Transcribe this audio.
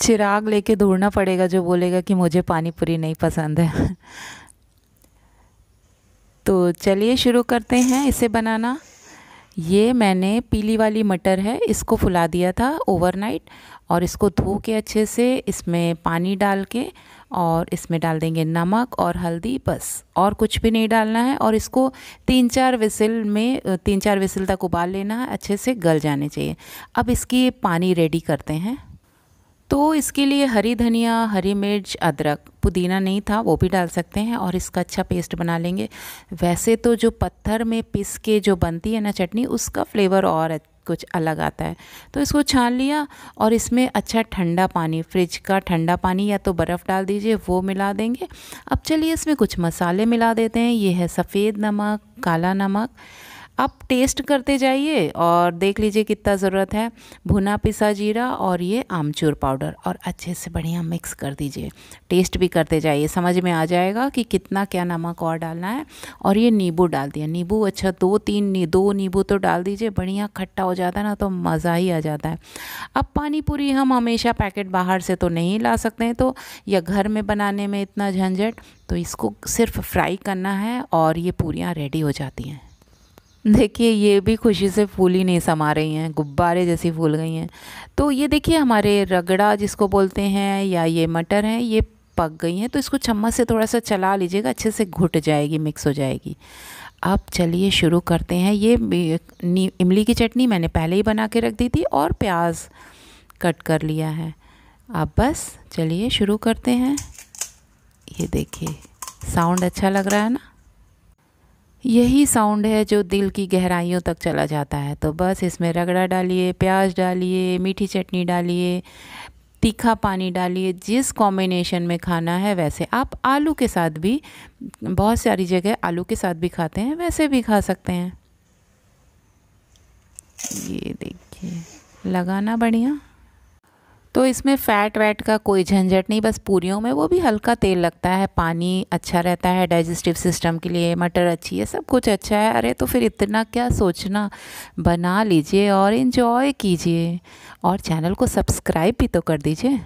चिराग लेके दौड़ना पड़ेगा जो बोलेगा कि मुझे पानी पूरी नहीं पसंद है तो चलिए शुरू करते हैं इसे बनाना ये मैंने पीली वाली मटर है इसको फुला दिया था ओवरनाइट और इसको धो के अच्छे से इसमें पानी डाल के और इसमें डाल देंगे नमक और हल्दी बस और कुछ भी नहीं डालना है और इसको तीन चार विसिल में तीन चार विसिल तक उबाल लेना है अच्छे से गल जाने चाहिए अब इसकी पानी रेडी करते हैं तो इसके लिए हरी धनिया हरी मिर्च अदरक पुदीना नहीं था वो भी डाल सकते हैं और इसका अच्छा पेस्ट बना लेंगे वैसे तो जो पत्थर में पिस के जो बनती है ना चटनी उसका फ्लेवर और कुछ अलग आता है तो इसको छान लिया और इसमें अच्छा ठंडा पानी फ्रिज का ठंडा पानी या तो बर्फ़ डाल दीजिए वो मिला देंगे अब चलिए इसमें कुछ मसाले मिला देते हैं ये है सफ़ेद नमक काला नमक आप टेस्ट करते जाइए और देख लीजिए कितना ज़रूरत है भुना पिसा जीरा और ये आमचूर पाउडर और अच्छे से बढ़िया मिक्स कर दीजिए टेस्ट भी करते जाइए समझ में आ जाएगा कि कितना क्या नमक और डालना है और ये नींबू डाल दिया नींबू अच्छा दो तीन नी, दो नींबू तो डाल दीजिए बढ़िया खट्टा हो जाता है ना तो मज़ा ही आ जाता है अब पानी पूरी हम हमेशा पैकेट बाहर से तो नहीं ला सकते हैं तो या घर में बनाने में इतना झंझट तो इसको सिर्फ फ्राई करना है और ये पूरियाँ रेडी हो जाती हैं देखिए ये भी खुशी से फूल ही नहीं समा रही हैं गुब्बारे जैसी फूल गई हैं तो ये देखिए हमारे रगड़ा जिसको बोलते हैं या ये मटर हैं ये पक गई हैं तो इसको चम्मच से थोड़ा सा चला लीजिएगा अच्छे से घुट जाएगी मिक्स हो जाएगी अब चलिए शुरू करते हैं ये इमली की चटनी मैंने पहले ही बना के रख दी थी और प्याज कट कर लिया है अब बस चलिए शुरू करते हैं ये देखिए साउंड अच्छा लग रहा है ना यही साउंड है जो दिल की गहराइयों तक चला जाता है तो बस इसमें रगड़ा डालिए प्याज डालिए मीठी चटनी डालिए तीखा पानी डालिए जिस कॉम्बिनेशन में खाना है वैसे आप आलू के साथ भी बहुत सारी जगह आलू के साथ भी खाते हैं वैसे भी खा सकते हैं ये देखिए लगाना बढ़िया तो इसमें फ़ैट वैट का कोई झंझट नहीं बस पूरियों में वो भी हल्का तेल लगता है पानी अच्छा रहता है डाइजेस्टिव सिस्टम के लिए मटर अच्छी है सब कुछ अच्छा है अरे तो फिर इतना क्या सोचना बना लीजिए और इन्जॉय कीजिए और चैनल को सब्सक्राइब भी तो कर दीजिए